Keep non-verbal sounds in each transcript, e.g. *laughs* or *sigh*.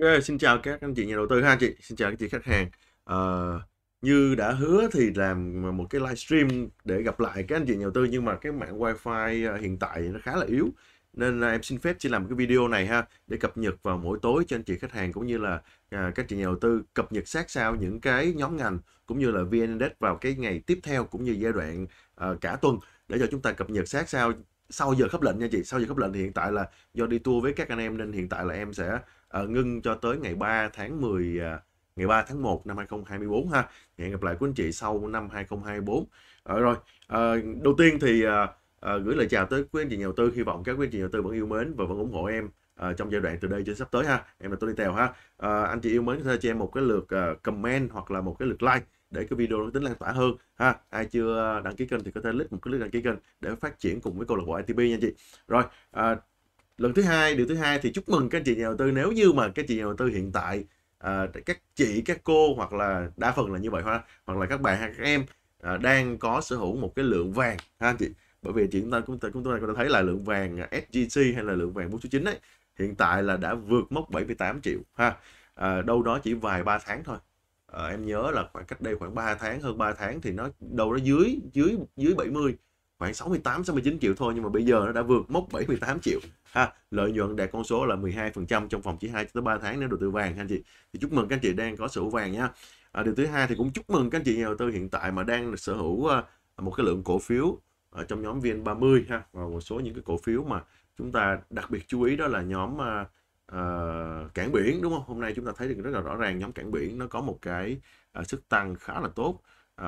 Okay, xin chào các anh chị nhà đầu tư ha chị xin chào các chị khách hàng à, như đã hứa thì làm một cái livestream để gặp lại các anh chị nhà đầu tư nhưng mà cái mạng wifi ờ, hiện tại nó khá là yếu nên ờ, em xin phép chỉ làm cái video này ha để cập nhật vào mỗi tối cho anh chị khách hàng cũng như là à, các chị nhà đầu tư cập nhật sát sao những cái nhóm ngành cũng như là vn index vào cái ngày tiếp theo cũng như giai đoạn à, cả tuần để cho chúng ta cập nhật sát sao sau giờ khớp lệnh nha chị sau giờ khớp lệnh thì hiện tại là do đi tour với các anh em nên hiện tại là em sẽ uh, ngưng cho tới ngày 3 tháng 10 uh, à, ngày 3 tháng 1 năm 2024 ha hẹn gặp lại quý anh chị sau năm 2024 ở ờ, rồi uh, đầu tiên thì uh, uh, gửi lời chào tới quý anh chị nhà đầu tư hy vọng các quý anh chị nhà đầu tư vẫn yêu mến và vẫn ủng hộ em uh, trong giai đoạn từ đây cho sắp tới ha em là Tony Tèo ha uh, anh chị yêu mến có thể cho em một cái lượt uh, comment hoặc là một cái lượt like để cái video nó tính lan tỏa hơn ha ai chưa ờ, đăng ký kênh thì có thể click một cái click đăng ký kênh để phát triển cùng với câu lạc bộ ITP nha chị rồi à, lần thứ hai điều thứ hai thì chúc mừng các chị nhà đầu tư nếu như mà các chị nhà đầu tư hiện tại à, các chị các cô hoặc là đa phần là như vậy ha hoặc là các bạn hay các em à, đang có sở hữu một cái lượng vàng ha chị bởi vì chúng ta cũng chúng ta có thấy là lượng vàng à, SGC hay là lượng vàng bốn số chín ấy hiện tại là đã vượt mốc 78 triệu ha à, đâu đó chỉ vài ba tháng thôi à, em nhớ là khoảng cách đây khoảng 3 tháng hơn 3 tháng thì nó đâu đó dưới dưới dưới 70 khoảng 68 69 triệu thôi nhưng mà bây giờ nó đã vượt mốc 78 triệu ha lợi nhuận đạt con số là 12% trong vòng chỉ 2 tới 3 tháng nếu đầu tư vàng anh chị thì chúc mừng các anh chị đang có sở hữu vàng nha à, điều thứ hai thì cũng chúc mừng các anh chị nhà đầu tư hiện tại mà đang sở hữu ờ, một cái lượng cổ phiếu ở trong nhóm VN30 ha và một số những cái cổ phiếu mà chúng ta đặc biệt chú ý đó là nhóm ờ, Ờ, cảng biển đúng không hôm nay chúng ta thấy được rất là rõ ràng nhóm cảng biển nó có một cái uh, sức tăng khá là tốt uh,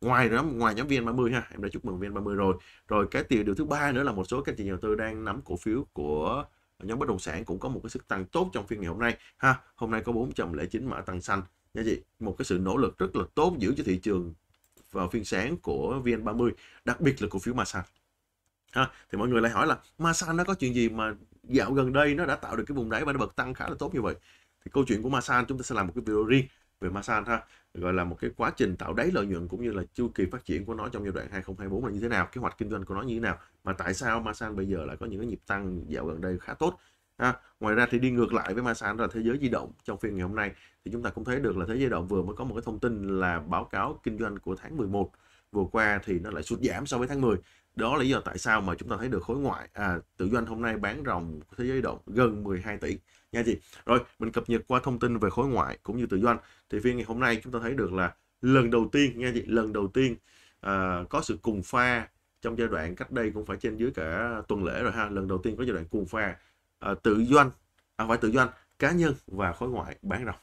ngoài đó ngoài nhóm VN30 ha em đã chúc mừng VN30 rồi rồi cái điều điều thứ ba nữa là một số các chị nhà đầu tư đang nắm cổ phiếu của nhóm bất động sản cũng có một cái sức tăng tốt trong phiên ngày hôm nay ha hôm nay có 409 mã tăng xanh nha chị một cái sự nỗ lực rất là tốt giữ cho thị trường vào phiên sáng của VN30 đặc biệt là cổ phiếu Masan ha thì mọi người lại hỏi là Masan nó có chuyện gì mà dạo gần đây nó đã tạo được cái vùng đáy và nó bật tăng khá là tốt như vậy thì câu chuyện của masan chúng ta sẽ làm một cái video riêng về masan ha gọi là một cái quá trình tạo đáy lợi nhuận cũng như là chu kỳ phát triển của nó trong giai đoạn 2024 là như thế nào kế hoạch kinh doanh của nó như thế nào mà tại sao masan bây giờ lại có những cái nhịp tăng dạo gần đây khá tốt ha. ngoài ra thì đi ngược lại với masan là thế giới di động trong phiên ngày hôm nay thì chúng ta cũng thấy được là thế giới di động vừa mới có một cái thông tin là báo cáo kinh doanh của tháng 11 vừa qua thì nó lại sụt giảm so với tháng 10 đó là lý do tại sao mà chúng ta thấy được khối ngoại à, tự doanh hôm nay bán ròng thế giới động gần 12 tỷ nha chị rồi mình cập nhật qua thông tin về khối ngoại cũng như tự doanh thì phiên ngày hôm nay chúng ta thấy được là lần đầu tiên nha chị lần đầu tiên à, có sự cùng pha trong giai đoạn cách đây cũng phải trên dưới cả tuần lễ rồi ha lần đầu tiên có giai đoạn cùng pha à, tự doanh à, phải tự doanh cá nhân và khối ngoại bán ròng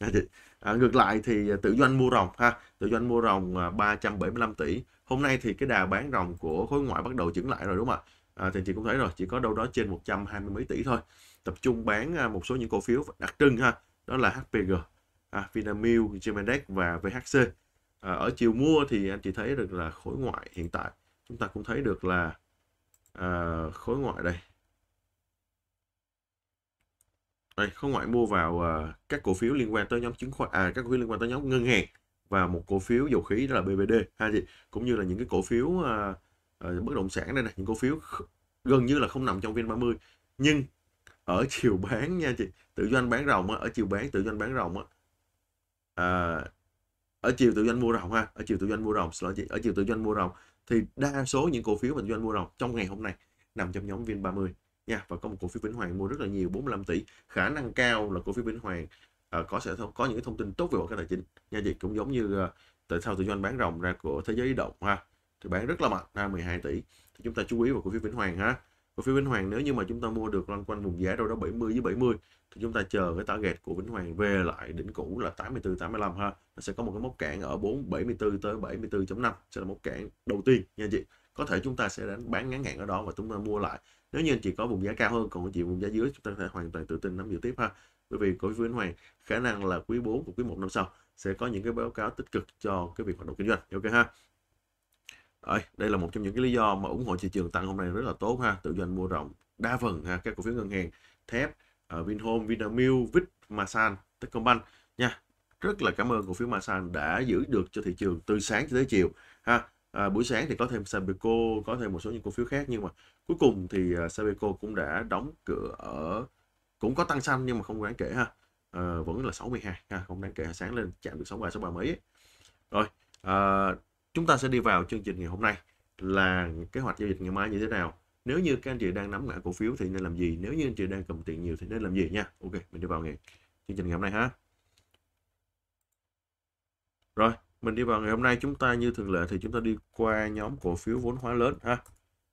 nha chị à, ngược lại thì tự doanh mua ròng ha tự doanh mua ròng 375 à, tỷ hôm nay thì cái đà bán ròng của khối ngoại bắt đầu chững lại rồi đúng không ạ à, thì chị cũng thấy rồi chỉ có đâu đó trên 120 mấy tỷ thôi tập trung bán à, một số những cổ phiếu đặc trưng ha đó là HPG à, Vinamilk, Gemedex và VHC à, ở chiều mua thì anh chị thấy được là khối ngoại hiện tại chúng ta cũng thấy được là à, khối ngoại đây đây khối ngoại mua vào à, các cổ phiếu liên quan tới nhóm chứng khoán à các cổ phiếu liên quan tới nhóm ngân hàng và một cổ phiếu dầu khí đó là BBD ha chị cũng như là những cái cổ phiếu uh, uh, bất động sản đây này những cổ phiếu gần như là không nằm trong viên 30 nhưng ở *laughs* chiều bán nha chị tự doanh bán rồng á, ở chiều bán tự doanh bán rồng á, à, ở chiều tự doanh mua rồng ha ở chiều tự doanh mua rồng chị ở chiều tự doanh mua rồng thì đa số những cổ phiếu tự doanh mua rồng trong ngày hôm nay nằm trong nhóm VN30 nha và có một cổ phiếu Vĩnh Hoàng mua rất là nhiều 45 tỷ khả năng cao là cổ phiếu Vĩnh Hoàng Ờ, có sẽ có những thông tin tốt về bộ cái tài chính giao chị cũng giống như ờ, tại sao tụi doanh bán rồng ra của thế giới động ha thì bán rất là mạnh ra 12 tỷ thì chúng ta chú ý vào cổ phiếu Vĩnh Hoàng ha cổ phiếu Vĩnh Hoàng nếu như mà chúng ta mua được loanh quanh vùng giá đâu đó 70 với 70 thì chúng ta chờ cái target của Vĩnh Hoàng về lại đỉnh cũ là 84 85 ha nó sẽ có một cái mốc cản ở 4 74 tới 74.5 sẽ là mốc cản đầu tiên nha chị có thể chúng ta sẽ đánh bán ngắn hạn ở đó và chúng ta mua lại nếu như anh chị có vùng giá cao hơn còn anh chị vùng giá dưới chúng ta có hoàn toàn tự tin nắm giữ tiếp ha bởi vì cổ phiếu Vĩnh Hoàng khả năng là quý 4 và quý 1 năm sau sẽ có những cái báo cáo tích cực cho cái việc hoạt động kinh doanh ok ha Đấy, đây là một trong những cái lý do mà ủng hộ thị trường tăng hôm nay rất là tốt ha tự doanh mua rộng đa phần ha các cổ phiếu ngân hàng thép ở ờ, Vinhome Vinamilk Vic Masan Techcombank nha rất là cảm ơn cổ phiếu Masan đã giữ được cho thị trường từ sáng cho tới chiều ha à, buổi sáng thì có thêm Sabeco có thêm một số những cổ phiếu khác nhưng mà cuối cùng thì ờ, Sabeco cũng đã đóng cửa ở cũng có tăng xanh nhưng mà không đáng kể ha à, vẫn là 62 ha không đáng kể sáng lên chạm được 63 63 mấy rồi à, chúng ta sẽ đi vào chương trình ngày hôm nay là kế hoạch giao dịch ngày mai như thế nào nếu như các anh chị đang nắm ngã cổ phiếu thì nên làm gì nếu như anh chị đang cầm tiền nhiều thì nên làm gì nha ok mình đi vào ngày chương trình ngày hôm nay ha rồi mình đi vào ngày hôm nay chúng ta như thường lệ thì chúng ta đi qua nhóm cổ phiếu vốn hóa lớn ha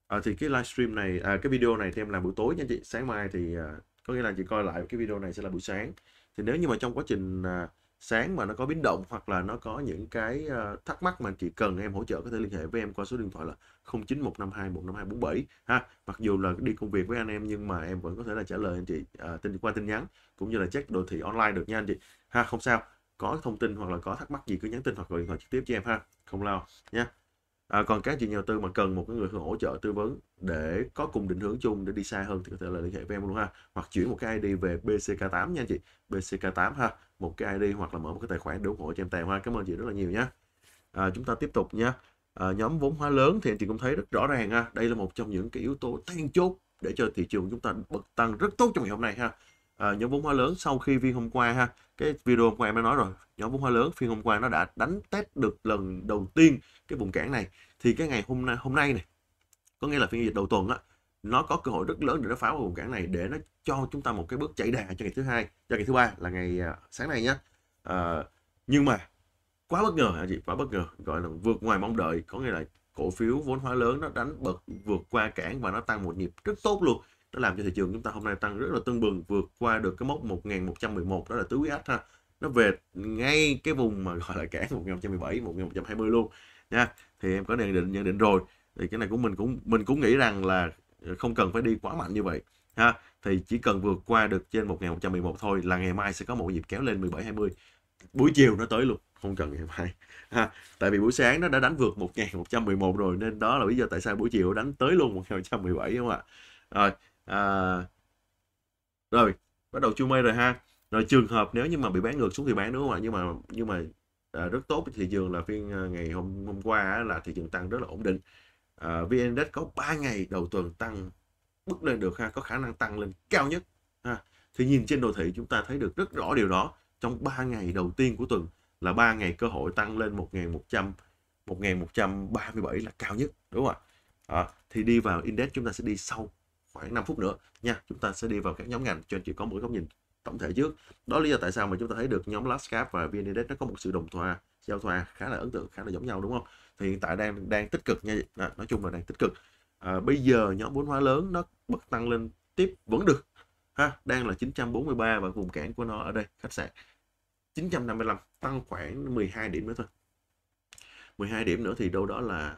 à, thì cái livestream này à, cái video này thì em làm buổi tối nha chị sáng mai thì à, có nghĩa là chị coi lại cái video này sẽ là buổi sáng thì nếu như mà trong quá trình à, sáng mà nó có biến động hoặc là nó có những cái à, thắc mắc mà chị cần em hỗ trợ có thể liên hệ với em qua số điện thoại là 0915215247 ha mặc dù là đi công việc với anh em nhưng mà em vẫn có thể là trả lời anh chị à, tin qua tin nhắn cũng như là check đồ thị online được nha anh chị ha không sao có thông tin hoặc là có thắc mắc gì cứ nhắn tin hoặc gọi điện thoại trực tiếp cho em ha không lo nha à, còn các chị nhà đầu tư mà cần một cái người hỗ trợ tư vấn để có cùng định hướng chung để đi xa hơn thì có thể là liên hệ với em luôn ha hoặc chuyển một cái ID về BCK8 nha chị BCK8 ha một cái ID hoặc là mở một cái tài khoản để ủng hộ cho em tài hoa cảm ơn chị rất là nhiều nha à, chúng ta tiếp tục nha à, nhóm vốn hóa lớn thì anh chị cũng thấy rất rõ ràng ha đây là một trong những cái yếu tố then chốt để cho thị trường chúng ta bật tăng rất tốt trong ngày hôm nay ha à, nhóm vốn hóa lớn sau khi viên hôm qua ha cái video hôm qua em đã nói rồi nhóm vốn hóa lớn phiên hôm qua nó đã đánh test được lần đầu tiên cái vùng cản này thì cái ngày hôm nay hôm nay này có nghĩa là phiên giao dịch đầu tuần á nó có cơ hội rất lớn để nó phá vào vùng cản này để nó cho chúng ta một cái bước chạy đà cho ngày thứ hai cho ngày thứ ba là ngày à, sáng nay nhé à, ờ, nhưng mà quá bất ngờ anh chị quá bất ngờ gọi là vượt ngoài mong đợi có nghĩa là cổ phiếu vốn hóa lớn nó đánh bật vượt qua cản và nó tăng một nhịp rất tốt luôn nó làm cho thị trường chúng ta hôm nay tăng rất là tương bừng vượt qua được cái mốc 1111 đó là tứ quý ách ha nó về ngay cái vùng mà gọi là cản 1117 1120 luôn nha thì em có nhận định nhận định rồi thì cái này cũng mình cũng mình cũng nghĩ rằng là không cần phải đi quá mạnh như vậy ha thì chỉ cần vượt qua được trên 1111 thôi là ngày mai sẽ có một nhịp kéo lên 1720 buổi chiều nó tới luôn không cần ngày mai ha tại vì buổi sáng nó đã đánh vượt 1111 rồi nên đó là lý do tại sao buổi chiều đánh tới luôn 1117 đúng không ạ rồi à, rồi bắt đầu chu mây rồi ha rồi trường hợp nếu như mà bị bán ngược xuống thì bán đúng không ạ nhưng mà nhưng mà à, rất tốt thị trường là phiên à, ngày hôm hôm qua là thị trường tăng rất là ổn định à, vn index có 3 ngày đầu tuần tăng bước lên được ha có khả năng tăng lên cao nhất ha thì nhìn trên đồ thị chúng ta thấy được rất rõ điều đó trong 3 ngày đầu tiên của tuần là 3 ngày cơ hội tăng lên 1.100 1.137 là cao nhất đúng không ạ à, thì đi vào index chúng ta sẽ đi sâu khoảng 5 phút nữa nha chúng ta sẽ đi vào các nhóm ngành cho anh chị có một góc nhìn tổng thể trước đó lý do tại sao mà chúng ta thấy được nhóm Lastcap và VN Index nó có một sự đồng thoa giao thoa khá là ấn tượng khá là giống nhau đúng không thì hiện tại đang đang tích cực nha à, nói chung là đang tích cực à, bây giờ nhóm vốn hóa lớn nó bật tăng lên tiếp vẫn được ha đang là 943 và vùng cản của nó ở đây khách sạn 955 tăng khoảng 12 điểm nữa thôi 12 điểm nữa thì đâu đó là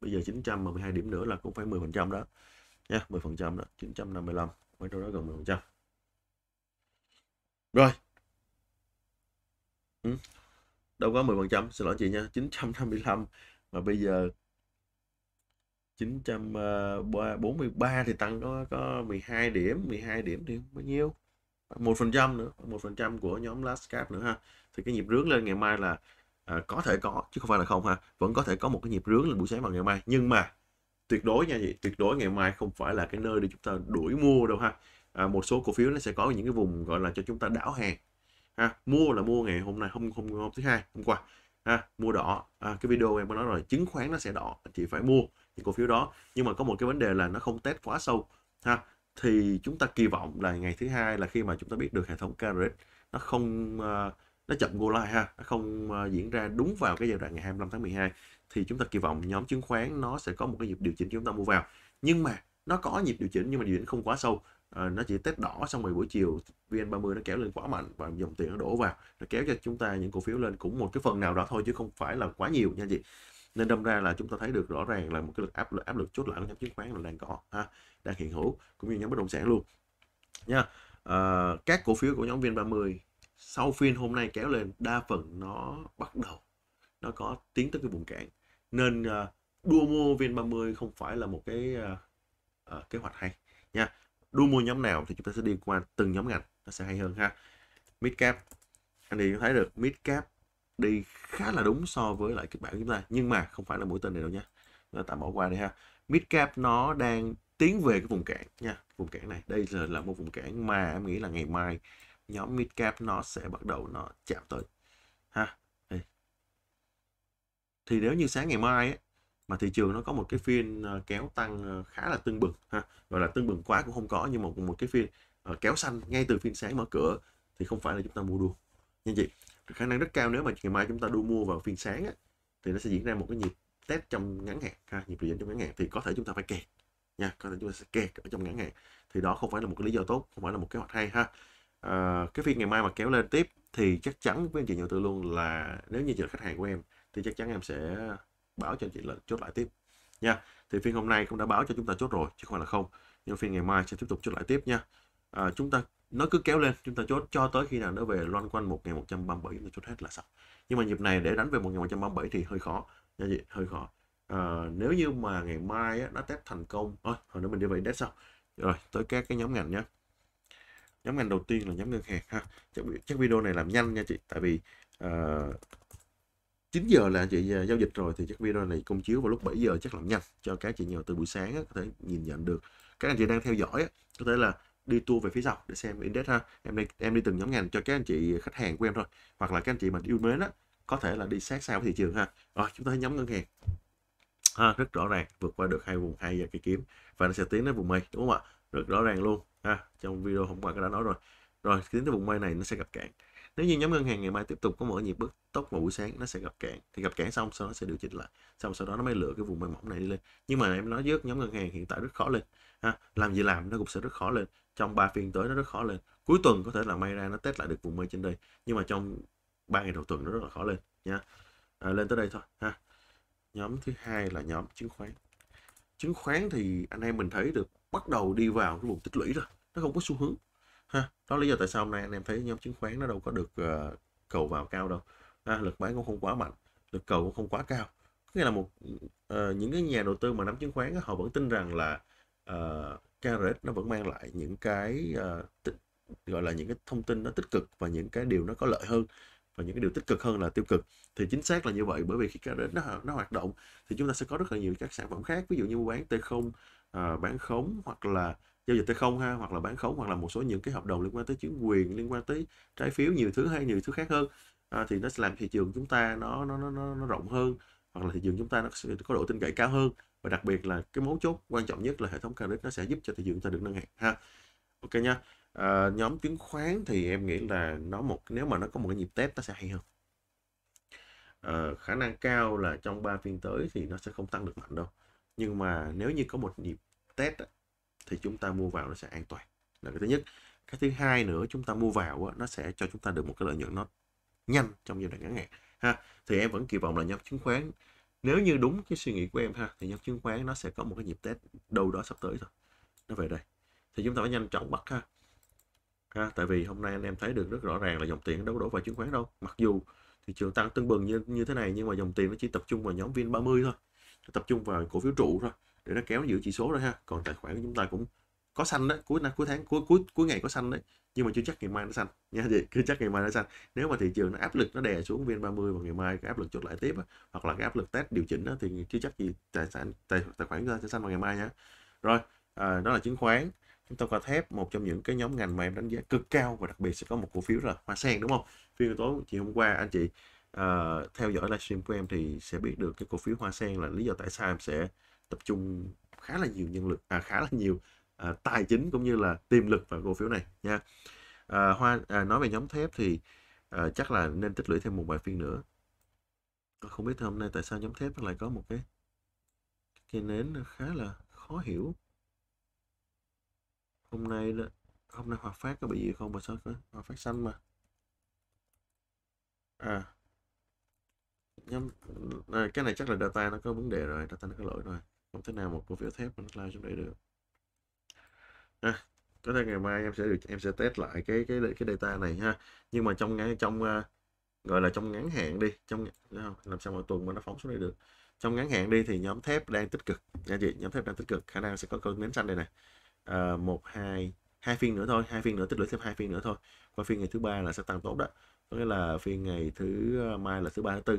bây giờ 900 mà 12 điểm nữa là cũng phải 10 phần trăm đó nha 10 phần trăm đó 955 mấy đâu đó gần 10 phần trăm rồi ừ. đâu có 10 phần trăm xin lỗi chị nha 955 mà bây giờ 943 ờ, thì tăng có có 12 điểm 12 điểm thì bao nhiêu một phần trăm nữa một phần trăm của nhóm last cap nữa ha thì cái nhịp rước lên ngày mai là à, có thể có chứ không phải là không ha vẫn có thể có một cái nhịp rướng lên buổi sáng vào ngày mai nhưng mà tuyệt đối nha chị tuyệt đối ngày mai không phải là cái nơi để chúng ta đuổi mua đâu ha à, một số cổ phiếu nó sẽ có những cái vùng gọi là cho chúng ta đảo hàng ha mua là mua ngày hôm nay hôm hôm, hôm thứ hai hôm qua ha mua đỏ à, cái video em có nói rồi chứng khoán nó sẽ đỏ chị phải mua những cổ phiếu đó nhưng mà có một cái vấn đề là nó không test quá sâu ha thì chúng ta kỳ vọng là ngày thứ hai là khi mà chúng ta biết được hệ thống carrot nó không à, nó chậm go live ha nó không à, diễn ra đúng vào cái giai đoạn ngày 25 tháng 12 thì chúng ta kỳ vọng nhóm chứng khoán nó sẽ có một cái nhịp điều chỉnh chúng ta mua vào nhưng mà nó có nhịp điều chỉnh nhưng mà điều chỉnh không quá sâu à, nó chỉ test đỏ xong rồi buổi chiều VN30 nó kéo lên quá mạnh và dòng tiền nó đổ vào nó kéo cho chúng ta những cổ phiếu lên cũng một cái phần nào đó thôi chứ không phải là quá nhiều nha chị nên đâm ra là chúng ta thấy được rõ ràng là một cái lực áp lực áp lực chốt lại của nhóm chứng khoán là đang có ha đang hiện hữu cũng như nhóm bất động sản luôn nha à, các cổ phiếu của nhóm VN30 sau phiên hôm nay kéo lên đa phần nó bắt đầu nó có tiến tới cái vùng cản nên uh, đua mua VN30 không phải là một cái uh, kế hoạch hay nha đua mua nhóm nào thì chúng ta sẽ đi qua từng nhóm ngành nó sẽ hay hơn ha Midcap cap anh thì thấy được Midcap đi khá là đúng so với lại kịch bản chúng ta nhưng mà không phải là mũi tên này đâu nha nó tạm bỏ qua đi ha Midcap nó đang tiến về cái vùng cản nha vùng cản này đây là, là một vùng cản mà em nghĩ là ngày mai nhóm Midcap nó sẽ bắt đầu nó chạm tới ha thì nếu như sáng ngày mai ấy, mà thị trường nó có một cái phiên ờ, kéo tăng ờ, khá là tương bừng ha gọi là tương bừng quá cũng không có nhưng mà một, một cái phiên ờ, kéo xanh ngay từ phiên sáng mở cửa thì không phải là chúng ta mua đua nha chị khả năng rất cao nếu mà ngày mai chúng ta đua mua vào phiên sáng ấy, thì nó sẽ diễn ra một cái nhịp test trong ngắn hạn ha nhịp điều chỉnh trong ngắn hạn thì có thể chúng ta phải kẹt nha có thể chúng ta sẽ kẹt ở trong ngắn hạn thì đó không phải là một cái lý do tốt không phải là một kế hoạch hay ha à, cái phiên ngày mai mà kéo lên tiếp thì chắc chắn với anh chị nhà đầu tư luôn là nếu như chị là khách hàng của em thì chắc chắn em sẽ báo cho anh chị là chốt lại tiếp nha thì phiên hôm nay cũng đã báo cho chúng ta chốt rồi chứ không phải là không nhưng phiên ngày mai sẽ tiếp tục chốt lại tiếp nha à, chúng ta nó cứ kéo lên chúng ta chốt cho tới khi nào nó về loanh quanh 1137 chúng ta chốt hết là xong nhưng mà nhịp này để đánh về 1137 thì hơi khó nha chị hơi khó à, nếu như mà ngày mai á, nó test thành công ôi hồi nữa mình đi về test sau rồi tới các cái nhóm ngành nhé nhóm ngành đầu tiên là nhóm ngân hàng ha chắc, chắc video này làm nhanh nha chị tại vì uh, ờ, 9 giờ là chị ờ, giao dịch rồi thì chắc video này công chiếu vào lúc 7 giờ chắc làm nhanh cho các chị nhiều từ buổi sáng á, có thể nhìn nhận được các anh chị đang theo dõi á, có thể là đi tour về phía sau để xem index ha em đi em đi từng nhóm ngành cho các anh chị khách hàng của em thôi hoặc là các anh chị mà yêu mến á có thể là đi sát sao thị trường ha rồi chúng ta nhóm ngân hàng ha, rất rõ ràng vượt qua được hai vùng hai giờ cây kiếm và nó sẽ tiến đến vùng mây đúng không ạ rất rõ ràng luôn à, trong video hôm qua đã nói rồi rồi đến cái vùng mai này nó sẽ gặp cản nếu như nhóm ngân hàng ngày mai tiếp tục có mở nhịp bước tốt vào buổi sáng nó sẽ gặp cản thì gặp cản xong sau đó sẽ điều chỉnh lại xong sau đó nó mới lựa cái vùng mai mỏng này đi lên nhưng mà em nói trước nhóm ngân hàng hiện tại rất khó lên ha. làm gì làm nó cũng sẽ rất khó lên trong 3 phiên tới nó rất khó lên cuối tuần có thể là may ra nó test lại được vùng mây trên đây nhưng mà trong ba ngày đầu tuần nó rất là khó lên nha à, lên tới đây thôi ha nhóm thứ hai là nhóm chứng khoán chứng khoán thì anh em mình thấy được bắt đầu đi vào cái vùng tích lũy rồi nó không có xu hướng ha đó lý do tại sao hôm nay anh em thấy nhóm chứng khoán nó đâu có được uh, cầu vào cao đâu ha, lực bán cũng không quá mạnh lực cầu cũng không quá cao nghĩa là một uh, những cái nhà đầu tư mà nắm chứng khoán họ vẫn tin rằng là uh, ờ, KRS nó vẫn mang lại những cái uh, gọi là những cái thông tin nó tích cực và những cái điều nó có lợi hơn và những cái điều tích cực hơn là tiêu cực thì chính xác là như vậy bởi vì khi KRS nó nó hoạt động thì chúng ta sẽ có rất là nhiều các sản phẩm khác ví dụ như bán T0 Ờ, bán khống hoặc là giao dịch tay không ha hoặc là bán khống hoặc là một số những cái hợp đồng liên quan tới chứng quyền liên quan tới trái phiếu nhiều thứ hay nhiều thứ khác hơn à, thì nó sẽ làm thị trường chúng ta nó nó nó nó rộng hơn hoặc là thị trường chúng ta nó sẽ có độ tin cậy cao hơn và đặc biệt là cái mấu chốt quan trọng nhất là hệ thống credit nó sẽ giúp cho thị trường ta được nâng hạng ha ok nha à, nhóm chứng khoán thì em nghĩ là nó một nếu mà nó có một cái nhịp test nó sẽ hay hơn à, khả năng cao là trong 3 phiên tới thì nó sẽ không tăng được mạnh đâu nhưng mà nếu như có một nhịp test thì chúng ta mua vào nó sẽ an toàn là cái thứ nhất cái thứ hai nữa chúng ta mua vào á, nó sẽ cho chúng ta được một cái lợi nhuận nó nhanh trong giai đoạn ngắn hạn ha thì em vẫn kỳ vọng là nhóm chứng khoán nếu như đúng cái suy nghĩ của em ha thì nhóm chứng khoán nó sẽ có một cái nhịp test đâu đó sắp tới thôi nó về đây thì chúng ta phải nhanh chóng bắt ha ha tại vì hôm nay anh em thấy được rất rõ ràng là dòng tiền đâu đổ vào chứng khoán đâu mặc dù thị trường tăng tương bừng như như thế này nhưng mà dòng tiền nó chỉ tập trung vào nhóm vin 30 thôi tập trung vào cổ phiếu trụ thôi để nó kéo giữ chỉ số thôi ha còn tài khoản của chúng ta cũng có xanh đấy cuối năm cuối tháng cuối cuối cuối ngày có xanh đấy nhưng mà chưa chắc ngày mai nó xanh nha thì chưa chắc ngày mai nó xanh nếu mà thị trường nó áp lực nó đè xuống vn 30 và ngày mai cái áp lực chốt lại tiếp á, hoặc là cái áp lực test điều chỉnh á, thì chưa chắc gì tài sản tài, tài khoản chúng ta sẽ xanh vào ngày mai nhá rồi à, đó là chứng khoán chúng ta có thép một trong những cái nhóm ngành mà em đánh giá cực cao và đặc biệt sẽ có một cổ phiếu là hoa sen đúng không phiên tối chiều hôm qua anh chị Ờ, theo dõi livestream của em thì sẽ biết được cái cổ phiếu hoa sen là lý do tại sao em sẽ tập trung khá là nhiều nhân lực à khá là nhiều à, tài chính cũng như là tiềm lực vào cổ phiếu này nha à, hoa à, nói về nhóm thép thì à, chắc là nên tích lũy thêm một bài phiên nữa không biết hôm nay tại sao nhóm thép lại có một cái cái nến khá là khó hiểu hôm nay đó hôm nay hòa phát có bị gì không mà sao có hòa phát xanh mà à nhóm à, cái này chắc là data nó có vấn đề rồi data nó có lỗi rồi không thể nào một cổ phiếu thép mà nó lao xuống đây được à, có thể ngày mai em sẽ được em sẽ test lại cái cái cái data này ha nhưng mà trong ngắn trong à, gọi là trong ngắn hạn đi trong không? làm sao mà tuần mà nó phóng xuống đây được trong ngắn hạn đi thì nhóm thép đang tích cực nha chị nhóm thép đang tích cực khả năng sẽ có cơn nến xanh đây này à, một hai hai phiên nữa thôi hai phiên nữa tích lũy thêm hai phiên nữa thôi qua phiên ngày thứ ba là sẽ tăng tốt đó có nghĩa là phiên ngày thứ ờ, mai là thứ ba thứ tư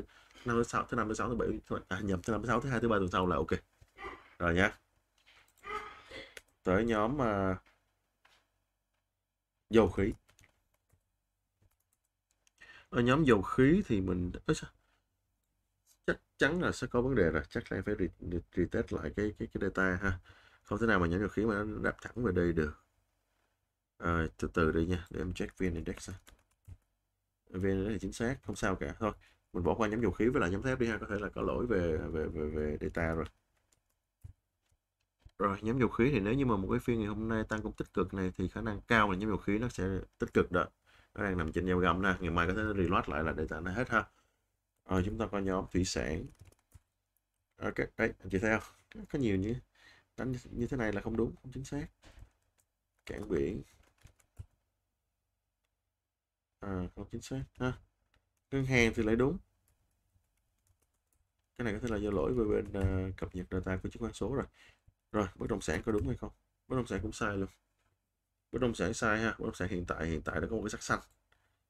năm thứ sáu thứ năm thứ sáu thứ bảy thứ, à, nhầm thứ năm thứ sáu thứ hai thứ ba tuần sau là ok rồi nhé tới nhóm uh, dầu khí ở ờ, nhóm dầu khí thì mình chắc chắn là sẽ có vấn đề rồi chắc là phải retest lại cái cái cái data ha không thể nào mà nhóm dầu khí mà nó đạp thẳng về đây được à, từ từ đi nha để em check vn index ha vn là chính xác không sao cả thôi mình bỏ qua nhóm dầu khí với lại nhóm thép đi ha có thể là có lỗi về về về về data rồi rồi nhóm dầu khí thì nếu như mà một cái phiên ngày hôm nay tăng cũng tích cực này thì khả năng cao là nhóm dầu khí nó sẽ tích cực đó nó đang nằm trên dao găm nè ngày mai có thể reload lại là để tạo nó hết ha rồi chúng ta coi nhóm thủy sản ok đấy anh chị thấy không có nhiều như đánh như thế này là không đúng không chính xác cảng biển à, không chính xác ha ngân hàng thì lại đúng cái này có thể là do lỗi về bên uh, cập nhật data của chứng khoán số rồi rồi bất động sản có đúng hay không bất động sản cũng sai luôn bất động sản sai ha bất động sản hiện tại hiện tại đã có một cái sắc xanh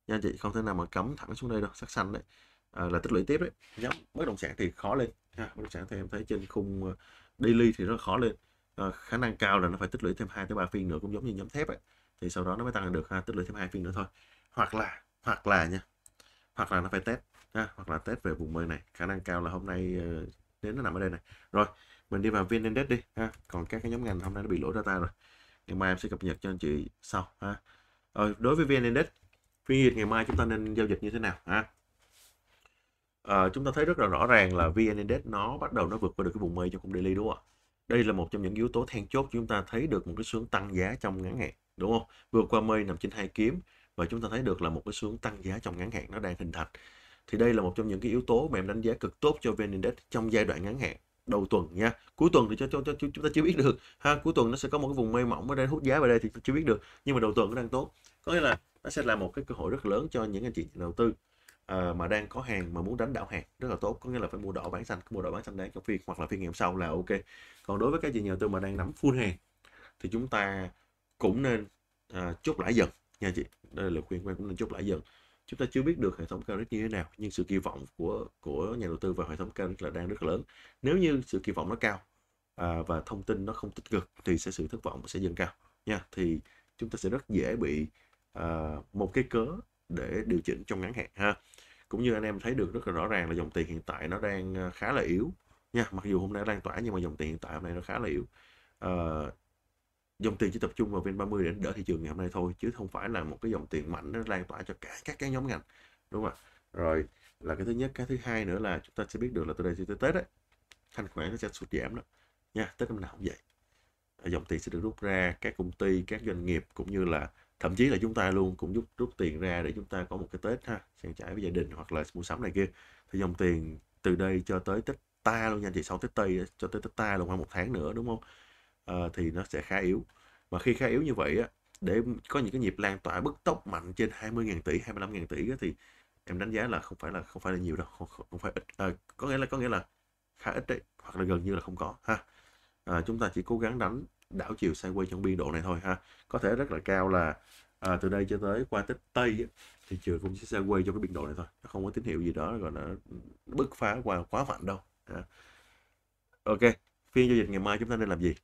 nha chị không thể nào mà cấm thẳng xuống đây đâu sắc xanh đấy à, là tích lũy tiếp đấy nhóm bất động sản thì khó lên ha. bất động sản thì em thấy trên khung ờ, daily thì rất khó lên à, khả năng cao là nó phải tích lũy thêm hai tới ba phiên nữa cũng giống như nhóm thép ấy thì sau đó nó mới tăng được ha tích lũy thêm hai phiên nữa thôi hoặc là hoặc là nha hoặc là nó phải test ha, hoặc là test về vùng mới này khả năng cao là hôm nay đến ờ, nó nằm ở đây này rồi mình đi vào vn index đi ha còn các cái nhóm ngành hôm nay nó bị lỗi data rồi ngày mai em sẽ cập nhật cho anh chị sau ha rồi đối với vn index phiên dịch ngày mai chúng ta nên giao dịch như thế nào ha à, chúng ta thấy rất là rõ ràng là vn index nó bắt đầu nó vượt qua được cái vùng mây trong khung daily đúng không ạ đây là một trong những yếu tố then chốt chúng ta thấy được một cái xướng tăng giá trong ngắn hạn đúng không vượt qua mây nằm trên hai kiếm và chúng ta thấy được là một cái xu hướng tăng giá trong ngắn hạn nó đang hình thành thì đây là một trong những cái yếu tố mà em đánh giá cực tốt cho VN Index trong giai đoạn ngắn hạn đầu tuần nha cuối tuần thì cho, cho, cho chúng ta chưa biết được ha cuối tuần nó sẽ có một cái vùng mây mỏng ở đây hút giá vào đây thì chưa biết được nhưng mà đầu tuần nó đang tốt có nghĩa là nó sẽ là một cái cơ hội rất lớn cho những anh chị đầu tư uh, mà đang có hàng mà muốn đánh đảo hàng rất là tốt có nghĩa là phải mua đỏ bán xanh mua đỏ bán xanh đấy trong phiên hoặc là phiên ngày sau là ok còn đối với các chị nhà đầu tư mà đang nắm full hàng thì chúng ta cũng nên uh, chốt lãi dần nha chị đây là lời khuyên quan cũng nên chốt lãi dần chúng ta chưa biết được hệ thống credit như thế nào nhưng sự kỳ vọng của của nhà đầu tư vào hệ thống credit là đang rất là lớn nếu như sự kỳ vọng nó cao à, và thông tin nó không tích cực thì sẽ sự thất vọng sẽ dâng cao nha thì chúng ta sẽ rất dễ bị à, một cái cớ để điều chỉnh trong ngắn hạn ha cũng như anh em thấy được rất là rõ ràng là dòng tiền hiện tại nó đang à, khá là yếu nha mặc dù hôm nay lan tỏa nhưng mà dòng tiền hiện tại hôm nay nó khá là yếu à, dòng tiền chỉ tập trung vào VN 30 để đỡ thị trường ngày hôm nay thôi chứ không phải là một cái dòng tiền mạnh nó lan tỏa cho cả các cái nhóm ngành đúng không ạ rồi là cái thứ nhất cái thứ hai nữa là chúng ta sẽ biết được là từ đây tới Tết đấy thanh khoản nó sẽ sụt giảm đó nha Tết năm nào cũng vậy à, dòng tiền sẽ được rút ra các công ty các doanh nghiệp cũng như là thậm chí là chúng ta luôn cũng rút rút tiền ra để chúng ta có một cái Tết ha sang trải với gia đình hoặc là mua sắm này kia thì dòng tiền từ đây cho tới Tết ta luôn nha chị sau Tết Tây cho tới Tết ta luôn khoảng một tháng nữa đúng không Ờ, thì nó sẽ khá yếu mà khi khá yếu như vậy á để có những cái nhịp lan tỏa bứt tốc mạnh trên 20.000 tỷ 25.000 tỷ á, thì em đánh giá là không phải là không phải là nhiều đâu không, không phải ít à, có nghĩa là có nghĩa là khá ít đấy hoặc là gần như là không có ha à, chúng ta chỉ cố gắng đánh đảo chiều sideways trong biên độ này thôi ha có thể rất là cao là à, từ đây cho tới qua tích tây ấy, thì trường cũng chỉ sideways trong cái biên độ này thôi nó không có tín hiệu gì đó gọi là bứt phá qua quá mạnh đâu ha. ok phiên giao dịch ngày mai chúng ta nên làm gì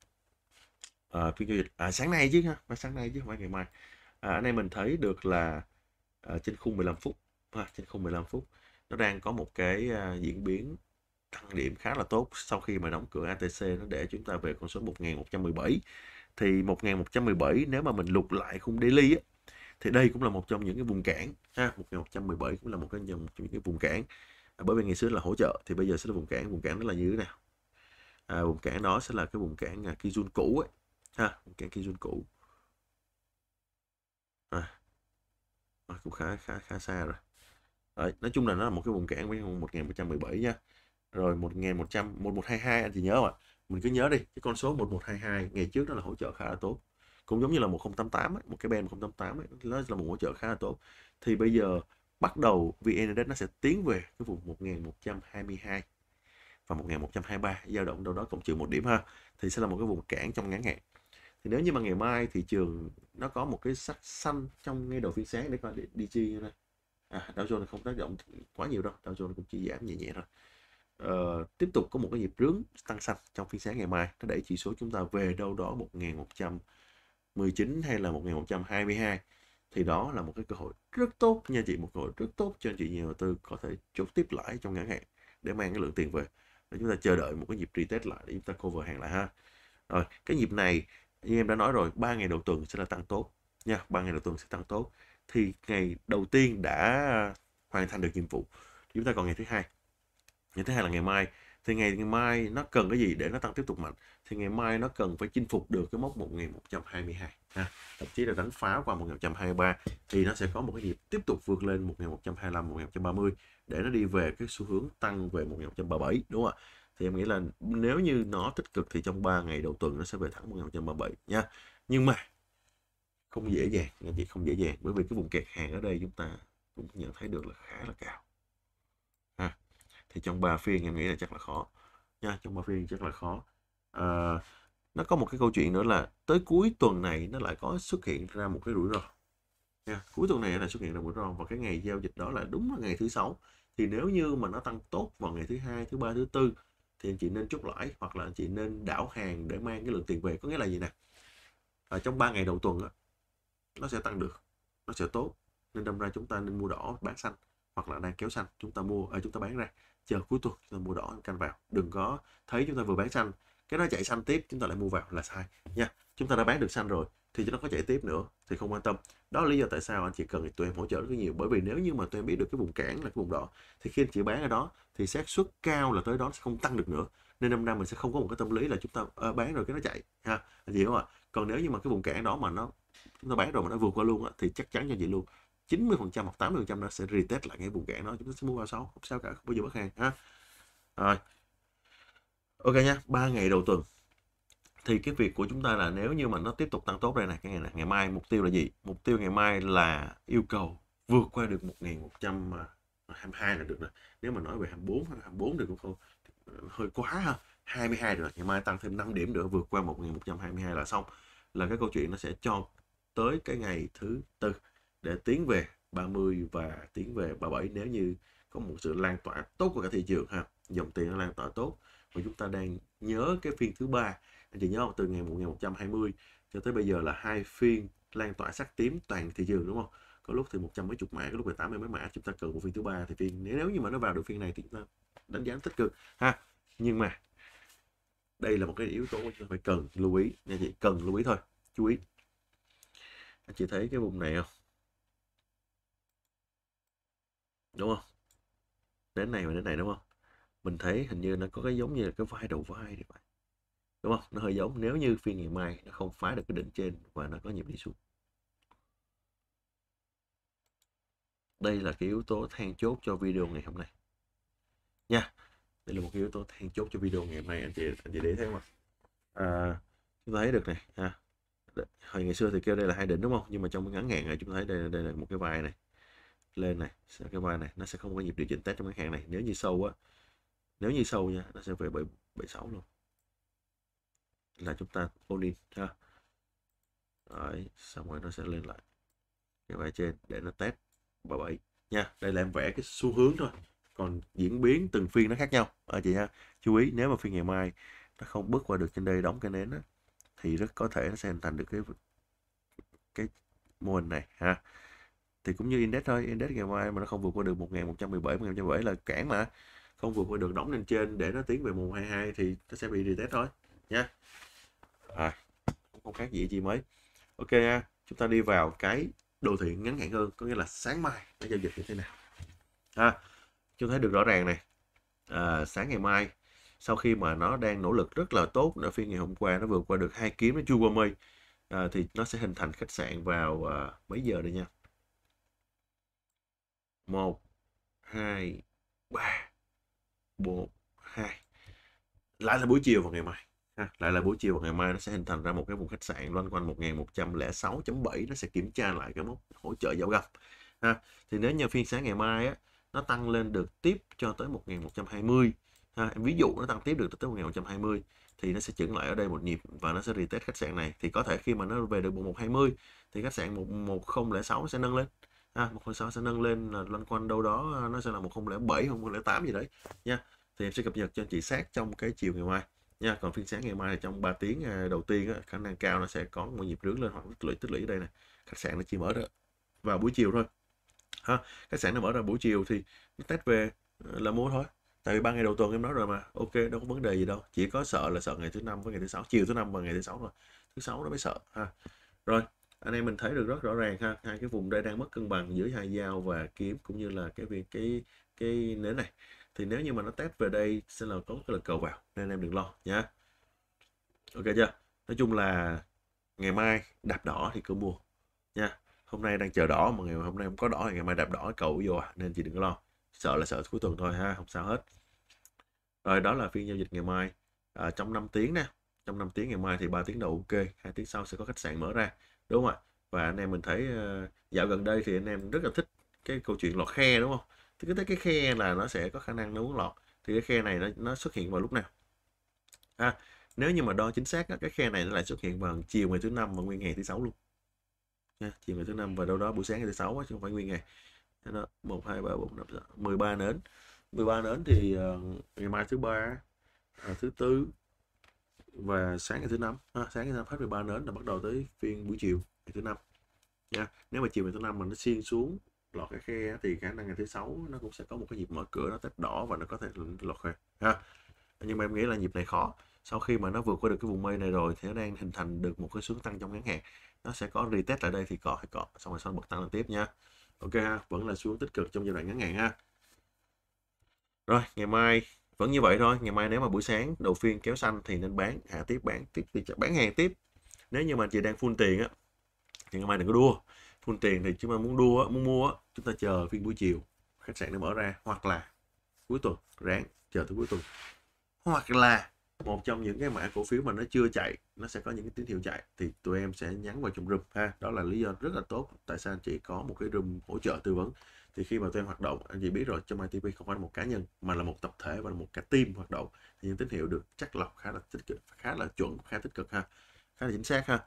uh, ờ, phiên giao dịch à, sáng nay chứ ha mà sáng nay chứ không phải ngày mai à, ở đây mình thấy được là uh, trên khung 15 phút ha, trên khung 15 phút nó đang có một cái uh, diễn biến tăng điểm khá là tốt sau khi mà đóng cửa ATC nó để chúng ta về con số 1117 thì 1117 nếu mà mình lục lại khung daily á, thì đây cũng là một trong những cái vùng cản ha 1117 cũng là một cái trong những cái vùng cản à, bởi vì ngày xưa là hỗ trợ thì bây giờ sẽ là vùng cản vùng cản đó là như thế nào à, vùng cản đó sẽ là cái vùng cản à, Kijun cũ ấy ha một cái Kijun cũ à, à, cũng khá khá khá xa rồi Đấy, nói chung là nó là một cái vùng cản với 1117 nha rồi 1100 1122 anh chị nhớ mà mình cứ nhớ đi cái con số 1122 ngày trước đó là hỗ trợ khá là tốt cũng giống như là 1088 ấy, một cái band 1088 ấy, nó là một hỗ trợ khá là tốt thì bây giờ bắt đầu VN Index nó sẽ tiến về cái vùng 1122 và 1123 dao động đâu đó cộng trừ một điểm ha thì sẽ là một cái vùng cản trong ngắn hạn thì nếu như mà ngày mai thị trường nó có một cái sắc xanh trong ngay đầu phiên sáng để coi đi chi như nha à, Dow Jones không tác động quá nhiều đâu Dow Jones cũng chỉ giảm nhẹ nhẹ thôi ờ, tiếp tục có một cái nhịp rướng tăng xanh trong phiên sáng ngày mai nó đẩy chỉ số chúng ta về đâu đó 1119 hay là 1122 thì đó là một cái cơ hội rất tốt nha chị một cơ hội rất tốt cho anh chị nhà đầu tư có thể chốt tiếp lãi trong ngắn hạn để mang cái lượng tiền về để chúng ta chờ đợi một cái nhịp retest lại để chúng ta cover hàng lại ha rồi cái nhịp này như em đã nói rồi ba ngày đầu tuần sẽ là tăng tốt nha ba ngày đầu tuần sẽ tăng tốt thì ngày đầu tiên đã hoàn thành được nhiệm vụ chúng ta còn ngày thứ hai ngày thứ hai là ngày mai thì ngày, ngày mai nó cần cái gì để nó tăng tiếp tục mạnh thì ngày mai nó cần phải chinh phục được cái mốc 1122 ha thậm chí là đánh phá qua 1123 thì nó sẽ có một cái nhịp tiếp tục vượt lên 1125 1130 để nó đi về cái xu hướng tăng về 1137 đúng không ạ thì em nghĩ là nếu như nó tích cực thì trong 3 ngày đầu tuần nó sẽ về thẳng 1537 nha nhưng mà không dễ dàng anh chị không dễ dàng bởi vì cái vùng kẹt hàng ở đây chúng ta cũng nhận thấy được là khá là cao ha. thì trong 3 phiên em nghĩ là chắc là khó nha trong 3 phiên chắc là khó à, nó có một cái câu chuyện nữa là tới cuối tuần này nó lại có xuất hiện ra một cái rủi ro nha. cuối tuần này lại xuất hiện ra rủi ro và cái ngày giao dịch đó là đúng là ngày thứ sáu thì nếu như mà nó tăng tốt vào ngày thứ hai thứ ba thứ tư thì anh chị nên chút lãi hoặc là anh chị nên đảo hàng để mang cái lượng tiền về có nghĩa là gì nè à, trong 3 ngày đầu tuần đó, nó sẽ tăng được nó sẽ tốt nên đâm ra chúng ta nên mua đỏ bán xanh hoặc là đang kéo xanh chúng ta mua à, chúng ta bán ra chờ cuối tuần chúng ta mua đỏ canh vào đừng có thấy chúng ta vừa bán xanh cái nó chạy xanh tiếp chúng ta lại mua vào là sai nha chúng ta đã bán được xanh rồi thì nó có chạy tiếp nữa thì không quan tâm đó là lý do tại sao anh chị cần tụi em hỗ trợ rất nhiều bởi vì nếu như mà tụi em biết được cái vùng cản là cái vùng đỏ thì khi anh chị bán ở đó thì xác suất cao là tới đó sẽ không tăng được nữa nên năm nay mình sẽ không có một cái tâm lý là chúng ta à, bán rồi cái nó chạy ha anh chị hiểu không ạ còn nếu như mà cái vùng cản đó mà nó chúng ta bán rồi mà nó vượt qua luôn á, thì chắc chắn cho chị luôn 90% hoặc 80% nó sẽ retest lại cái vùng cản đó chúng ta sẽ mua vào sau không sao cả không bao giờ bất hàng ha rồi ok nha ba ngày đầu tuần thì cái việc của chúng ta là nếu như mà nó tiếp tục tăng tốt đây này cái ngày này ngày mai mục tiêu là gì mục tiêu ngày mai là yêu cầu vượt qua được 1122 là được rồi nếu mà nói về 24 hay 24 được cũng không hơi quá ha 22 được ngày mai tăng thêm 5 điểm nữa vượt qua 1122 là xong là cái câu chuyện nó sẽ cho tới cái ngày thứ tư để tiến về 30 và tiến về 37 nếu như có một sự lan tỏa tốt của cả thị trường ha dòng tiền nó lan tỏa tốt và chúng ta đang nhớ cái phiên thứ ba anh chị nhớ không từ ngày 1120 cho tới bây giờ là hai phiên lan tỏa sắc tím toàn thị trường đúng không có lúc thì một trăm mấy chục mã có lúc là tám mươi mấy mã chúng ta cần một phiên thứ ba thì phiên nếu, như mà nó vào được phiên này thì nó ta đánh giá tích cực ha nhưng mà đây là một cái yếu tố chúng ta phải cần lưu ý nha chị cần lưu ý thôi chú ý anh chị thấy cái vùng này không đúng không đến này và đến này đúng không mình thấy hình như nó có cái giống như là cái vai đầu vai này vậy đúng không nó hơi giống nếu như phiên ngày mai nó không phá được cái đỉnh trên và nó có nhịp đi xuống đây là cái yếu tố then chốt cho video ngày hôm nay nha đây là một cái yếu tố then chốt cho video ngày hôm nay anh chị anh chị để thấy không à, chúng ta thấy được này ha hồi ngày xưa thì kêu đây là hai đỉnh đúng không nhưng mà trong ngắn hạn này chúng ta thấy đây đây là một cái vai này lên này cái vai này nó sẽ không có nhịp điều chỉnh test trong ngắn hạn này nếu như sâu á nếu như sâu nha nó sẽ về bảy bảy sáu luôn là chúng ta ôn in ha Đấy, xong rồi nó sẽ lên lại cái bài trên để nó test bà bảy nha đây là em vẽ cái xu hướng thôi còn diễn biến từng phiên nó khác nhau à, chị nha chú ý nếu mà phiên ngày mai nó không bước qua được trên đây đóng cái nến đó, thì rất có thể nó sẽ hình thành được cái cái mô hình này ha thì cũng như index thôi index ngày mai mà nó không vượt qua được 1117 1117 là cản mà không vượt qua được đóng lên trên để nó tiến về mùng 22 thì nó sẽ bị retest thôi nha à, cũng không khác gì chi mới. ok nha, chúng ta đi vào cái đồ thị ngắn hạn hơn có nghĩa là sáng mai nó giao dịch như thế nào ha chúng thấy được rõ ràng này à, sáng ngày mai sau khi mà nó đang nỗ lực rất là tốt ở phiên ngày hôm qua nó vượt qua được hai kiếm nó chui qua mây à, thì nó sẽ hình thành khách sạn vào à, mấy giờ đây nha một hai ba bốn hai lại là buổi chiều vào ngày mai ha, lại là buổi chiều và ngày mai nó sẽ hình thành ra một cái vùng khách sạn loanh quanh 1106.7 nó sẽ kiểm tra lại cái mốc hỗ trợ giao gặp ha. thì nếu như phiên sáng ngày mai á, nó tăng lên được tiếp cho tới 1120 ha. em ví dụ nó tăng tiếp được tới 1120 thì nó sẽ chững lại ở đây một nhịp và nó sẽ retest khách sạn này thì có thể khi mà nó về được 1120 thì khách sạn 1006 sẽ nâng lên ha, 106 sẽ nâng lên là loanh quanh đâu đó à, nó sẽ là 1007 1008 gì đấy nha thì em sẽ cập nhật cho anh chị sát trong cái chiều ngày mai nha còn phiên sáng ngày mai thì trong 3 tiếng à, đầu tiên khả năng cao nó sẽ có một nhịp rướng lên hoặc tích lũy tích lũy đây nè khách sạn nó chỉ mở ra vào buổi chiều thôi ha khách sạn nó mở ra buổi chiều thì test về ờ, là mua thôi tại vì ba ngày đầu tuần em nói rồi mà ok đâu có vấn đề gì đâu chỉ có sợ là sợ ngày thứ năm với ngày thứ sáu chiều thứ năm và ngày thứ sáu thôi thứ sáu nó mới sợ ha rồi anh em mình thấy được rất rõ ràng ha hai cái vùng đây đang mất cân bằng giữa hai dao và kiếm cũng như là cái việc cái cái nến này thì nếu như mà nó test về đây sẽ là có cái lực cầu vào nên anh em đừng lo nhé ok chưa nói chung là ngày mai đạp đỏ thì cứ mua nha hôm nay đang chờ đỏ mà ngày hôm nay không có đỏ thì ngày mai đạp đỏ cầu vô à nên chị đừng có lo sợ là sợ cuối tuần thôi ha không sao hết rồi đó là phiên giao dịch ngày mai à, trong 5 tiếng nè trong 5 tiếng ngày mai thì 3 tiếng đầu ok hai tiếng sau sẽ có khách sạn mở ra đúng không ạ và anh em mình thấy ờ, dạo gần đây thì anh em rất là thích cái câu chuyện lọt khe đúng không thì cái cái khe là nó sẽ có khả năng nó uốn lọt thì cái khe này nó, nó xuất hiện vào lúc nào à, nếu như mà đo chính xác cái khe này nó lại xuất hiện vào chiều ngày thứ năm và nguyên ngày thứ sáu luôn nha chiều ngày thứ năm và đâu đó buổi sáng ngày thứ sáu chứ không phải nguyên ngày đó, 1, 2, 3, 4, 5, mười ba nến 13 nến thì uh, ngày mai thứ ba uh, thứ tư và sáng ngày thứ năm à, sáng ngày thứ năm hết 13 nến là bắt đầu tới phiên buổi chiều ngày thứ năm nha nếu mà chiều ngày thứ năm mà nó xuyên xuống lọt cái khe thì khả năng ngày thứ sáu nó cũng sẽ có một cái nhịp mở cửa nó tách đỏ và nó có thể lọt khe ha nhưng mà em nghĩ là nhịp này khó sau khi mà nó vượt qua được cái vùng mây này rồi thì nó đang hình thành được một cái xướng tăng trong ngắn hạn nó sẽ có retest lại đây thì cọ hay cọ xong rồi sau bật tăng lên tiếp nha ok ha vẫn là xuống tích cực trong giai đoạn ngắn hạn ha rồi ngày mai vẫn như vậy thôi ngày mai nếu mà buổi sáng đầu phiên kéo xanh thì nên bán hạ tiếp bán tiếp thì bán hàng tiếp nếu như mà chị đang full tiền á thì ngày mai đừng có đua full tiền thì chúng ta muốn đua muốn mua chúng ta chờ phiên buổi chiều khách sạn nó mở ra hoặc là cuối tuần ráng chờ tới cuối tuần hoặc là một trong những cái mã cổ phiếu mà nó chưa chạy nó sẽ có những cái tín hiệu chạy thì tụi em sẽ nhắn vào trong room ha đó là lý do rất là tốt tại sao anh chị có một cái room hỗ trợ tư vấn thì khi mà tụi em hoạt động anh chị biết rồi trong ITP không phải là một cá nhân mà là một tập thể và là một cái team hoạt động thì những tín hiệu được chắc lọc khá là tích cực khá là chuẩn khá tích cực ha khá là chính xác ha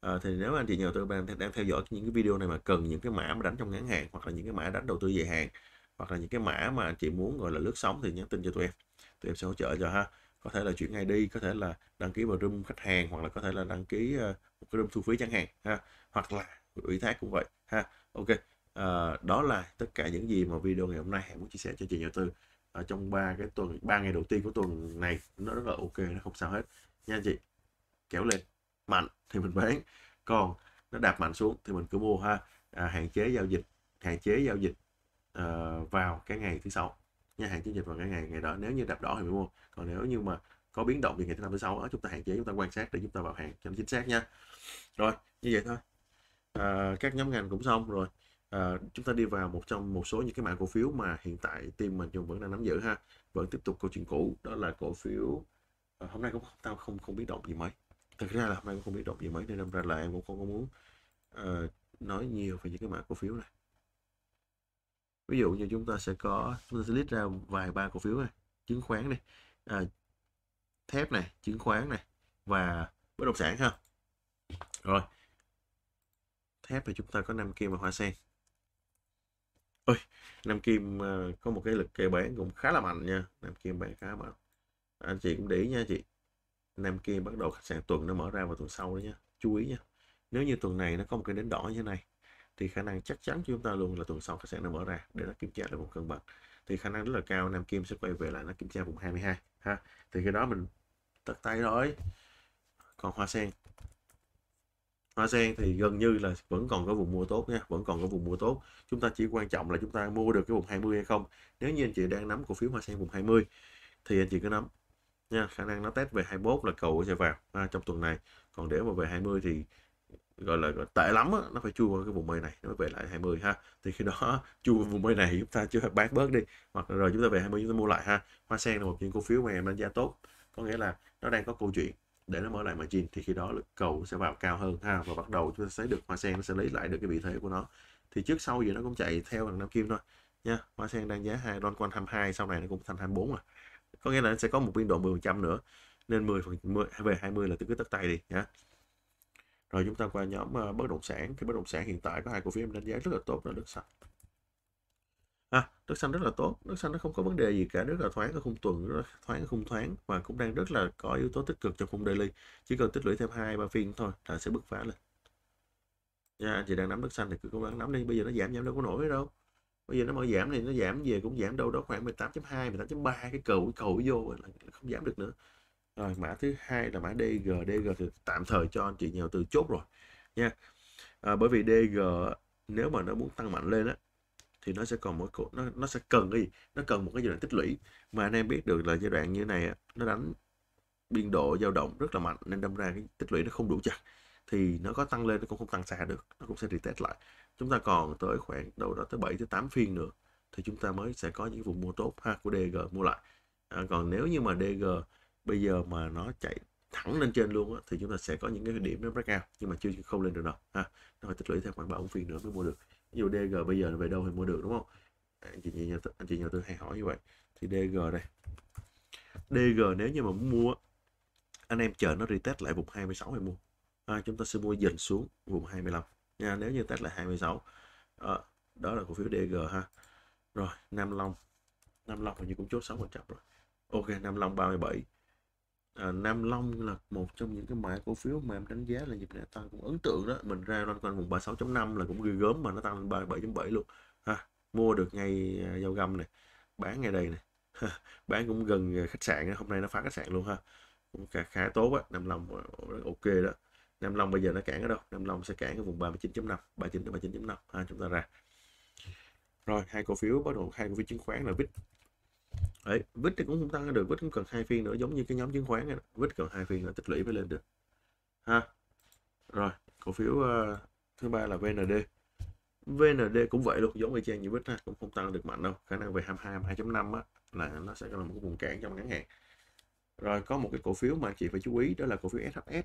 à, thì nếu anh chị nhà đầu tư đang, theo dõi những cái video này mà cần những cái mã mà đánh trong ngắn hạn hoặc là những cái mã đánh đầu tư dài hạn hoặc là những cái mã mà chị muốn gọi là lướt sóng thì nhắn tin cho tụi em tụi em sẽ hỗ trợ cho ha có thể là chuyển ngay đi có thể là đăng ký vào room khách hàng hoặc là có thể là đăng ký ờ, một cái room thu phí chẳng hạn ha hoặc là ủy thác cũng vậy ha ok à, đó là tất cả những gì mà video ngày hôm nay em muốn chia sẻ cho chị nhà tư ở trong ba cái tuần ba ngày đầu tiên của tuần này nó rất là ok nó không sao hết nha chị kéo lên mạnh thì mình bán còn nó đạp mạnh xuống thì mình cứ mua ha à, hạn chế giao dịch hạn chế giao dịch uh, vào cái ngày thứ sáu nha hạn chế dịch vào cái ngày ngày đó nếu như đạp đỏ thì mình mua còn nếu như mà có biến động thì ngày thứ năm thứ sáu chúng ta hạn chế chúng ta quan sát để chúng ta vào hàng cho nó chính xác nha rồi như vậy thôi à, các nhóm ngành cũng xong rồi à, chúng ta đi vào một trong một số những cái mã cổ phiếu mà hiện tại team mình dùng vẫn đang nắm giữ ha vẫn tiếp tục câu chuyện cũ đó là cổ phiếu à, hôm nay cũng tao không không biến động gì mấy thực ra là em cũng không biết đọc gì mấy nên đâm ra là em cũng không có muốn uh, nói nhiều về những cái mã cổ phiếu này ví dụ như chúng ta sẽ có chúng ta sẽ list ra vài ba cổ phiếu này chứng khoán này à, thép này chứng khoán này và bất động sản ha rồi thép thì chúng ta có nam kim và hoa sen ôi nam kim ờ, có một cái lực kê bán cũng khá là mạnh nha nam kim bán khá mạnh anh chị cũng để ý nha chị Nam kia bắt đầu khách sạn tuần nó mở ra vào tuần sau đó nhé chú ý nhé nếu như tuần này nó có một cái đến đỏ như thế này thì khả năng chắc chắn cho chúng ta luôn là tuần sau khách sạn nó mở ra để nó kiểm tra lại vùng cân bằng thì khả năng rất là cao Nam Kim sẽ quay về lại nó kiểm tra vùng 22 ha thì khi đó mình tất tay rồi còn hoa sen hoa sen thì gần như là vẫn còn có vùng mua tốt nha vẫn còn có vùng mua tốt chúng ta chỉ quan trọng là chúng ta mua được cái vùng 20 hay không nếu như anh chị đang nắm cổ phiếu hoa sen vùng 20 thì anh chị cứ nắm nha khả năng nó test về 21 là cầu sẽ vào ha, trong tuần này còn để mà về 20 thì gọi là gọi tệ lắm á, nó phải chui qua cái vùng mây này nó về lại 20 ha thì khi đó *laughs* chui vào vùng mây này chúng ta chưa bán bớt đi hoặc là rồi chúng ta về 20 chúng ta mua lại ha hoa sen là một những cổ phiếu mà em đánh giá tốt có nghĩa là nó đang có câu chuyện để nó mở lại margin thì khi đó lực cầu sẽ vào cao hơn ha và bắt đầu chúng ta sẽ được hoa sen nó sẽ lấy lại được cái vị thế của nó thì trước sau gì nó cũng chạy theo thằng nam kim thôi nha hoa sen đang giá hai don quanh 22 sau này nó cũng thành 24 rồi có nghĩa là nó sẽ có một biên độ 10% nữa nên 10 phần 10 về 20 là tôi cứ tất tay đi nhé rồi chúng ta qua nhóm uh, bất động sản thì bất động sản hiện tại có hai cổ phiếu em đánh giá rất là tốt là đất xanh à, đất xanh rất là tốt đất xanh nó không có vấn đề gì cả rất là thoáng ở khung tuần rất là thoáng ở khung thoáng và cũng đang rất là có yếu tố tích cực cho khung daily chỉ cần tích lũy thêm hai ba phiên thôi là sẽ bứt phá lên nha anh chị đang nắm đất xanh thì cứ cố gắng nắm đi bây giờ nó giảm giảm đâu có nổi đâu bây giờ nó mau giảm thì nó giảm về cũng giảm đâu đó khoảng 18.2 18.3 cái cầu cái cầu vô là không giảm được nữa rồi mã thứ hai là mã DG DG thì tạm thời cho anh chị nhiều từ chốt rồi nha à, bởi vì DG nếu mà nó muốn tăng mạnh lên á thì nó sẽ còn một cổ nó nó sẽ cần cái gì nó cần một cái giai đoạn tích lũy mà anh em biết được là giai đoạn như này nó đánh biên độ dao động rất là mạnh nên đâm ra cái tích lũy nó không đủ chặt thì nó có tăng lên nó cũng không tăng xa được nó cũng sẽ retest lại chúng ta còn tới khoảng đâu đó tới 7 tới 8 phiên nữa thì chúng ta mới sẽ có những vùng mua tốt ha của DG mua lại à, còn nếu như mà DG bây giờ mà nó chạy thẳng lên trên luôn á, thì chúng ta sẽ có những cái điểm nó breakout nhưng mà chưa không lên được đâu ha nó phải tích lũy thêm khoảng ba phiên nữa mới mua được ví dụ DG bây giờ về đâu thì mua được đúng không à, anh chị nhà anh chị nhà tư hay hỏi như vậy thì DG đây DG nếu như mà muốn mua anh em chờ nó retest lại vùng 26 thì mua à, chúng ta sẽ mua dần xuống vùng 25 nha nếu như test là 26 đó, ờ, đó là cổ phiếu DG ha rồi Nam Long Nam Long hình như cũng chốt 6 phần trăm rồi Ok Nam Long 37 à, ờ, Nam Long là một trong những cái mã cổ phiếu mà em đánh giá là nhịp này tăng cũng ấn tượng đó mình ra loanh quanh vùng 36.5 là cũng ghi gớm mà nó tăng lên 37.7 luôn ha mua được ngay dao à, găm này bán ngay đây này *laughs* bán cũng gần à, khách sạn hôm nay nó phá khách sạn luôn ha cũng khá, khá tốt á Nam Long ờ, ok đó Nam Long bây giờ nó cản ở đâu Nam Long sẽ cản ở vùng 39.5 39 đến 39.5 ha, chúng ta ra rồi hai cổ phiếu bắt đầu hai cổ phiếu chứng khoán là VIX Đấy, VIX thì cũng không tăng được VIX cũng cần hai phiên nữa giống như cái nhóm chứng khoán này VIX cần hai phiên nữa tích lũy mới lên được ha rồi cổ phiếu uh, thứ ba là VND VND cũng vậy luôn giống như trang như VIX ha cũng không tăng được mạnh đâu khả năng về 22 2.5 á là nó sẽ là một cái vùng cản trong ngắn hạn rồi có một cái cổ phiếu mà chị phải chú ý đó là cổ phiếu SHS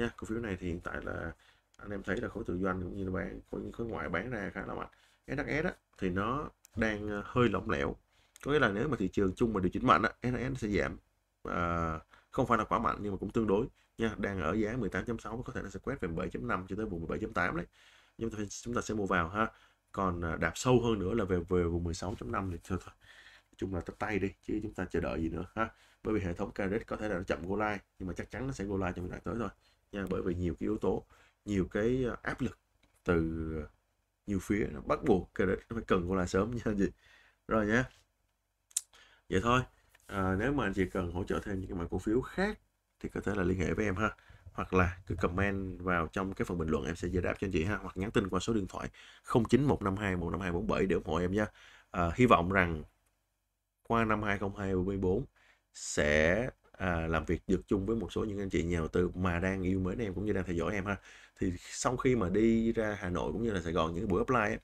nha cổ phiếu này thì hiện tại là anh em thấy là khối tự doanh cũng như là bán khối, khối ngoại bán ra khá là mạnh SHS á, thì nó đang ờ, hơi lỏng lẻo có nghĩa là nếu mà thị trường chung mà điều chỉnh mạnh á, SHS sẽ giảm à, không phải là quá mạnh nhưng mà cũng tương đối nha đang ở giá 18.6 có thể nó sẽ quét về 7.5 cho tới vùng 7.8 đấy nhưng mà chúng ta sẽ mua vào ha còn à, đạp sâu hơn nữa là về về vùng 16.5 thì thôi, thôi chung là tập tay đi chứ chúng ta chờ đợi gì nữa ha bởi vì hệ thống Caret có thể là nó chậm go live nhưng mà chắc chắn nó sẽ go live trong giai đoạn tới thôi nha bởi vì nhiều cái yếu tố nhiều cái ờ, áp lực từ ờ, nhiều phía nó bắt buộc cái đấy nó phải cần cô là sớm nha anh chị rồi nhé vậy thôi à, nếu mà anh chị cần hỗ trợ thêm những cái mã cổ phiếu khác thì có thể là liên hệ với em ha hoặc là cứ comment vào trong cái phần bình luận em sẽ giải đáp cho anh chị ha hoặc nhắn tin qua số điện thoại 09152 để ủng hộ em nha à, hy vọng rằng qua năm 2024 sẽ à, làm việc được chung với một số những anh chị nhà đầu tư mà đang yêu mến em cũng như đang theo dõi em ha thì sau khi mà đi ra Hà Nội cũng như là Sài Gòn những buổi offline ấy,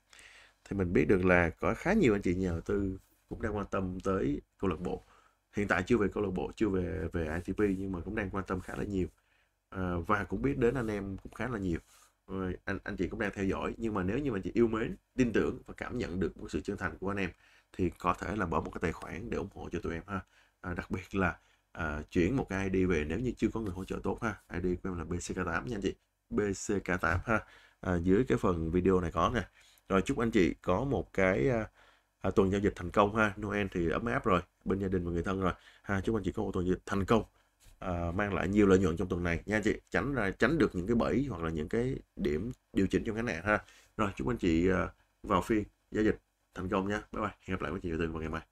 thì mình biết được là có khá nhiều anh chị nhà đầu tư cũng đang quan tâm tới câu lạc bộ hiện tại chưa về câu lạc bộ chưa về về ITP nhưng mà cũng đang quan tâm khá là nhiều à, và cũng biết đến anh em cũng khá là nhiều rồi anh anh chị cũng đang theo dõi nhưng mà nếu như mà chị yêu mến tin tưởng và cảm nhận được một sự chân thành của anh em thì có thể là mở một cái tài khoản để ủng hộ cho tụi em ha à, đặc biệt là uh, chuyển một cái ID về nếu như chưa có người hỗ trợ tốt ha ID của em là BCK8 nha anh chị BCK8 ha à, dưới cái phần video này có nè rồi chúc anh chị có một cái à, à, tuần giao dịch thành công ha Noel thì ấm áp rồi bên gia đình và người thân rồi ha chúc anh chị có một tuần giao dịch thành công à, mang lại nhiều lợi nhuận trong tuần này nha anh chị tránh ra tránh được những cái bẫy hoặc là những cái điểm điều chỉnh trong ngắn hạn ha rồi chúc anh chị vào phiên giao dịch thành công nha bye bye hẹn gặp lại với chị từ vào ngày mai